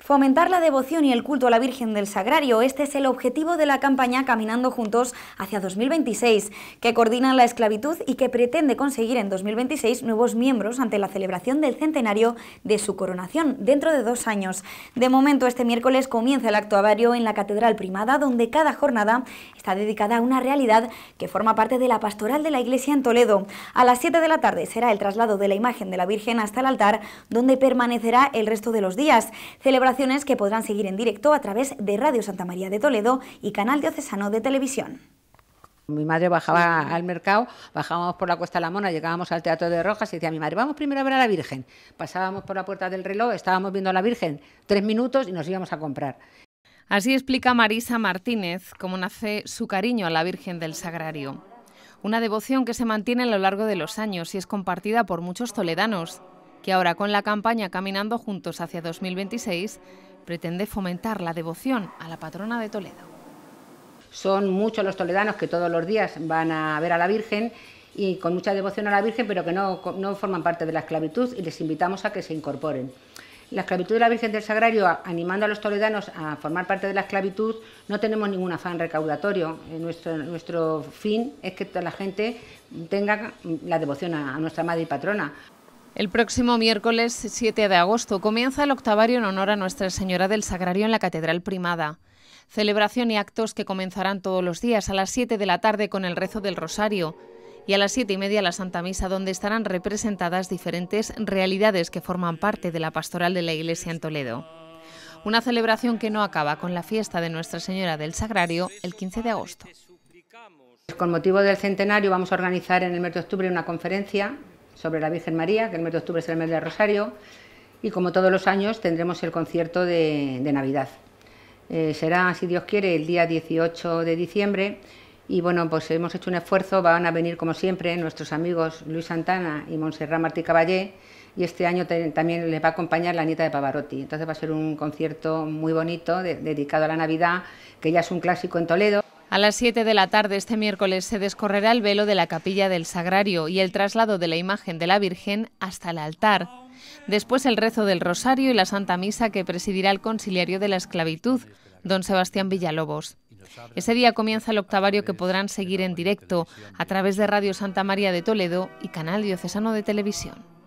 Fomentar la devoción y el culto a la Virgen del Sagrario, este es el objetivo de la campaña Caminando Juntos hacia 2026, que coordina la esclavitud y que pretende conseguir en 2026 nuevos miembros ante la celebración del centenario de su coronación, dentro de dos años. De momento, este miércoles comienza el actuario en la Catedral Primada, donde cada jornada está dedicada a una realidad que forma parte de la pastoral de la Iglesia en Toledo. A las 7 de la tarde será el traslado de la imagen de la Virgen hasta el altar, donde permanecerá el resto de los días que podrán seguir en directo a través de Radio Santa María de Toledo y Canal Diocesano de Televisión. Mi madre bajaba al mercado, bajábamos por la Cuesta de la Mona, llegábamos al Teatro de Rojas y decía a mi madre, vamos primero a ver a la Virgen. Pasábamos por la puerta del reloj, estábamos viendo a la Virgen tres minutos y nos íbamos a comprar. Así explica Marisa Martínez cómo nace su cariño a la Virgen del Sagrario. Una devoción que se mantiene a lo largo de los años y es compartida por muchos toledanos que ahora con la campaña Caminando Juntos hacia 2026 pretende fomentar la devoción a la patrona de Toledo. Son muchos los toledanos que todos los días van a ver a la Virgen y con mucha devoción a la Virgen, pero que no, forman parte de la esclavitud y les invitamos a que se incorporen. La esclavitud de la Virgen del Sagrario, animando a los toledanos a formar parte de la esclavitud, no tenemos ningún afán recaudatorio. Eh, nuestro, nuestro fin es que toda la gente tenga la devoción a nuestra Madre y Patrona. El próximo miércoles 7 de agosto comienza el octavario en honor a Nuestra Señora del Sagrario en la Catedral Primada. Celebración y actos que comenzarán todos los días a las 7 de la tarde con el rezo del Rosario y a las 7 y media la Santa Misa donde estarán representadas diferentes realidades que forman parte de la pastoral de la Iglesia en Toledo. Una celebración que no acaba con la fiesta de Nuestra Señora del Sagrario el 15 de agosto. Con motivo del centenario vamos a organizar en el mes de octubre una conferencia sobre la Virgen María, que el mes de octubre es el mes del Rosario, y como todos los años tendremos el concierto de, Navidad. Eh, será, si Dios quiere, el día 18 de diciembre. Y bueno, pues hemos hecho un esfuerzo, van a venir como siempre nuestros amigos Luis Santana y Montserrat Martí Caballé, y este año también les va a acompañar la nieta de Pavarotti. Entonces va a ser un concierto muy bonito dedicado a la Navidad, que ya es un clásico en Toledo. A las 7 de la tarde este miércoles se descorrerá el velo de la capilla del Sagrario y el traslado de la imagen de la Virgen hasta el altar. Después el rezo del Rosario y la Santa Misa que presidirá el Conciliario de la Esclavitud, don Sebastián Villalobos. Ese día comienza el octavario que podrán seguir en directo a través de Radio Santa María de Toledo y Canal Diocesano de Televisión.